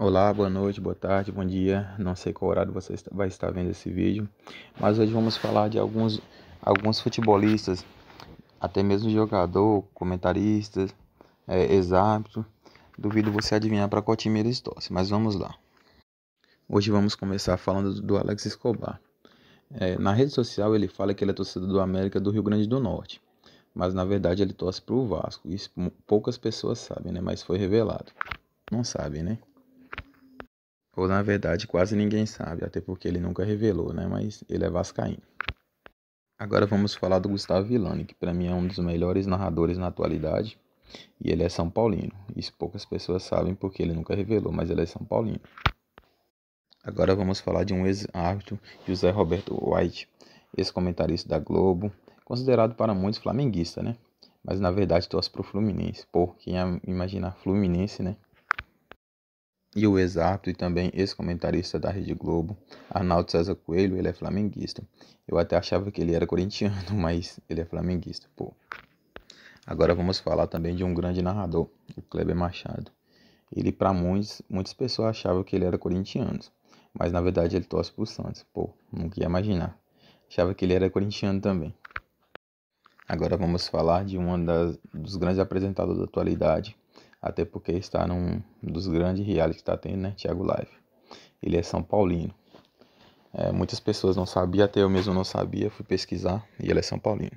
Olá, boa noite, boa tarde, bom dia. Não sei qual horário você vai estar vendo esse vídeo, mas hoje vamos falar de alguns, alguns futebolistas, até mesmo jogador, comentaristas, é, exato. Duvido você adivinhar para qual time eles torcem, mas vamos lá. Hoje vamos começar falando do Alex Escobar. É, na rede social ele fala que ele é torcedor do América do Rio Grande do Norte, mas na verdade ele torce para o Vasco. Isso poucas pessoas sabem, né? Mas foi revelado. Não sabem, né? Ou na verdade, quase ninguém sabe, até porque ele nunca revelou, né? Mas ele é vascaíno. Agora vamos falar do Gustavo Villani, que para mim é um dos melhores narradores na atualidade. E ele é São Paulino. Isso poucas pessoas sabem porque ele nunca revelou, mas ele é São Paulino. Agora vamos falar de um ex-árbitro, José Roberto White, ex-comentarista da Globo, considerado para muitos flamenguista, né? Mas na verdade torce pro Fluminense. Pô, quem ia imaginar Fluminense, né? E o exato e também ex-comentarista da Rede Globo, Arnaldo César Coelho, ele é flamenguista. Eu até achava que ele era corintiano, mas ele é flamenguista, pô. Agora vamos falar também de um grande narrador, o Kleber Machado. Ele, para muitos, muitas pessoas achavam que ele era corintiano, mas na verdade ele torce pro Santos, pô, nunca ia imaginar. Achava que ele era corintiano também. Agora vamos falar de um dos grandes apresentadores da atualidade, até porque está num dos grandes reality que está tendo, né? Thiago Live. Ele é São Paulino. É, muitas pessoas não sabiam, até eu mesmo não sabia, fui pesquisar e ele é São Paulino.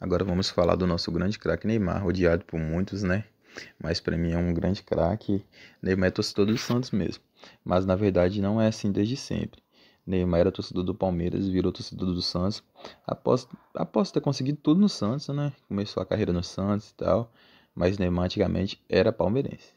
Agora vamos falar do nosso grande craque Neymar, odiado por muitos, né? Mas para mim é um grande craque. Neymar é torcedor do Santos mesmo. Mas na verdade não é assim desde sempre. Neymar era torcedor do Palmeiras, virou torcedor do Santos. Após, após ter conseguido tudo no Santos, né? Começou a carreira no Santos e tal mas né, antigamente era palmeirense.